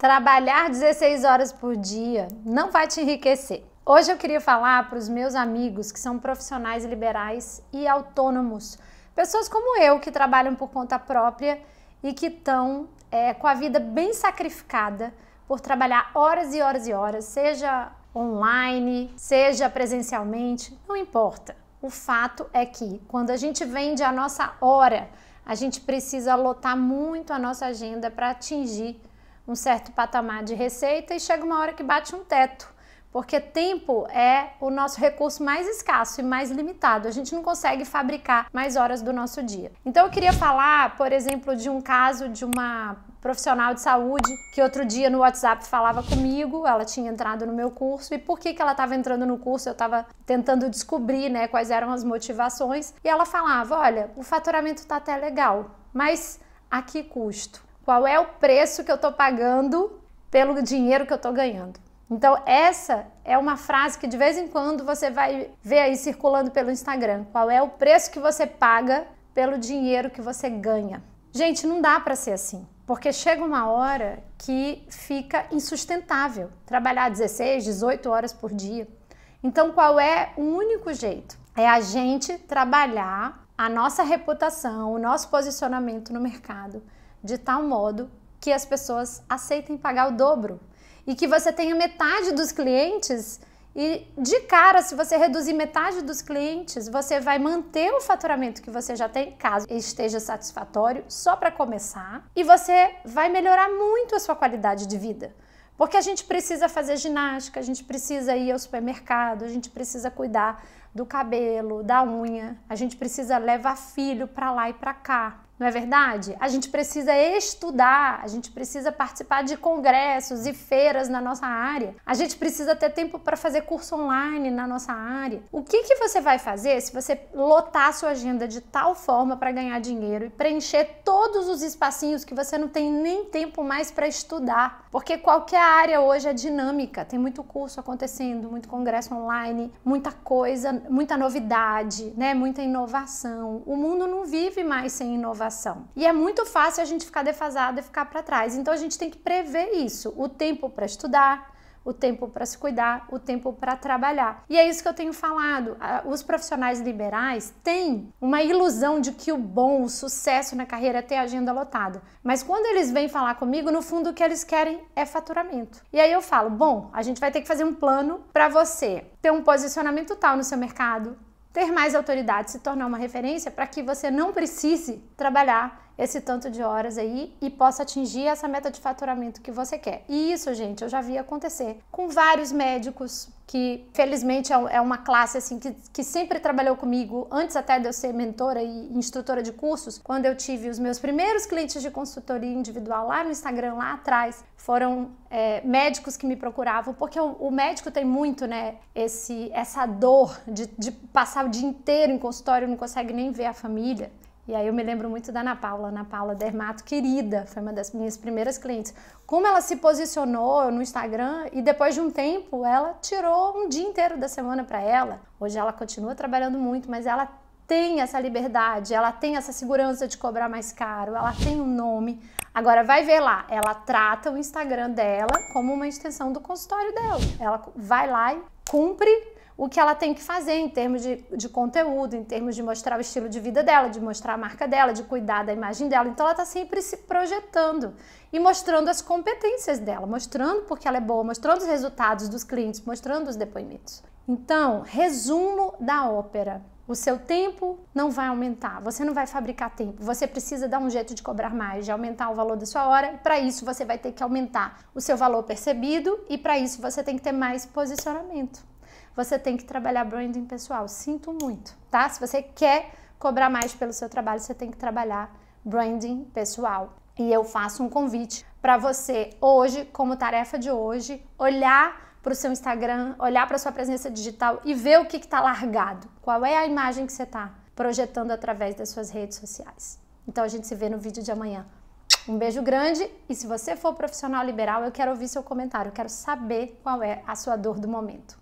Trabalhar 16 horas por dia não vai te enriquecer. Hoje eu queria falar para os meus amigos que são profissionais liberais e autônomos, pessoas como eu que trabalham por conta própria e que estão é, com a vida bem sacrificada por trabalhar horas e horas e horas, seja online, seja presencialmente, não importa. O fato é que quando a gente vende a nossa hora, a gente precisa lotar muito a nossa agenda para atingir um certo patamar de receita e chega uma hora que bate um teto, porque tempo é o nosso recurso mais escasso e mais limitado. A gente não consegue fabricar mais horas do nosso dia. Então eu queria falar, por exemplo, de um caso de uma profissional de saúde que outro dia no WhatsApp falava comigo, ela tinha entrado no meu curso e por que que ela estava entrando no curso, eu estava tentando descobrir, né, quais eram as motivações, e ela falava: "Olha, o faturamento tá até legal, mas a que custo?" Qual é o preço que eu estou pagando pelo dinheiro que eu estou ganhando? Então, essa é uma frase que de vez em quando você vai ver aí circulando pelo Instagram. Qual é o preço que você paga pelo dinheiro que você ganha? Gente, não dá para ser assim, porque chega uma hora que fica insustentável trabalhar 16, 18 horas por dia. Então, qual é o único jeito? É a gente trabalhar a nossa reputação, o nosso posicionamento no mercado de tal modo que as pessoas aceitem pagar o dobro e que você tenha metade dos clientes. E de cara, se você reduzir metade dos clientes, você vai manter o faturamento que você já tem, caso esteja satisfatório, só para começar, e você vai melhorar muito a sua qualidade de vida. Porque a gente precisa fazer ginástica, a gente precisa ir ao supermercado, a gente precisa cuidar do cabelo, da unha, a gente precisa levar filho para lá e para cá não é verdade? A gente precisa estudar, a gente precisa participar de congressos e feiras na nossa área, a gente precisa ter tempo para fazer curso online na nossa área. O que, que você vai fazer se você lotar sua agenda de tal forma para ganhar dinheiro e preencher todos os espacinhos que você não tem nem tempo mais para estudar? Porque qualquer área hoje é dinâmica, tem muito curso acontecendo, muito congresso online, muita coisa, muita novidade, né? muita inovação. O mundo não vive mais sem inovação. E é muito fácil a gente ficar defasado e ficar para trás. Então a gente tem que prever isso, o tempo para estudar, o tempo para se cuidar, o tempo para trabalhar. E é isso que eu tenho falado. Os profissionais liberais têm uma ilusão de que o bom, o sucesso na carreira é ter agenda lotada. Mas quando eles vêm falar comigo, no fundo o que eles querem é faturamento. E aí eu falo: bom, a gente vai ter que fazer um plano para você ter um posicionamento tal no seu mercado, ter mais autoridade, se tornar uma referência para que você não precise trabalhar esse tanto de horas aí e possa atingir essa meta de faturamento que você quer. E isso, gente, eu já vi acontecer com vários médicos que felizmente é, é uma classe assim que, que sempre trabalhou comigo antes até de eu ser mentora e instrutora de cursos. Quando eu tive os meus primeiros clientes de consultoria individual lá no Instagram lá atrás, foram é, médicos que me procuravam porque o, o, médico tem muito, né? Esse essa dor de, de passar o dia inteiro em consultório não consegue nem ver a família. E aí eu me lembro muito da Ana Paula, Ana Paula Dermato, querida, foi uma das minhas primeiras clientes. Como ela se posicionou no Instagram e depois de um tempo ela tirou um dia inteiro da semana para ela. Hoje ela continua trabalhando muito, mas ela tem essa liberdade, ela tem essa segurança de cobrar mais caro, ela tem um nome. Agora vai ver lá, ela trata o Instagram dela como uma extensão do consultório dela. Ela vai lá e cumpre o que ela tem que fazer em termos de, de conteúdo, em termos de mostrar o estilo de vida dela, de mostrar a marca dela, de cuidar da imagem dela. Então ela está sempre se projetando e mostrando as competências dela, mostrando porque ela é boa, mostrando os resultados dos clientes, mostrando os depoimentos. Então, resumo da ópera. O seu tempo não vai aumentar, você não vai fabricar tempo, você precisa dar um jeito de cobrar mais, de aumentar o valor da sua hora, e para isso você vai ter que aumentar o seu valor percebido, e para isso você tem que ter mais posicionamento você tem que trabalhar branding pessoal. Sinto muito, tá? Se você quer cobrar mais pelo seu trabalho, você tem que trabalhar branding pessoal. E eu faço um convite para você hoje, como tarefa de hoje, olhar para o seu Instagram, olhar para sua presença digital e ver o que está largado. Qual é a imagem que você está projetando através das suas redes sociais. Então a gente se vê no vídeo de amanhã. Um beijo grande e se você for profissional liberal, eu quero ouvir seu comentário, eu quero saber qual é a sua dor do momento.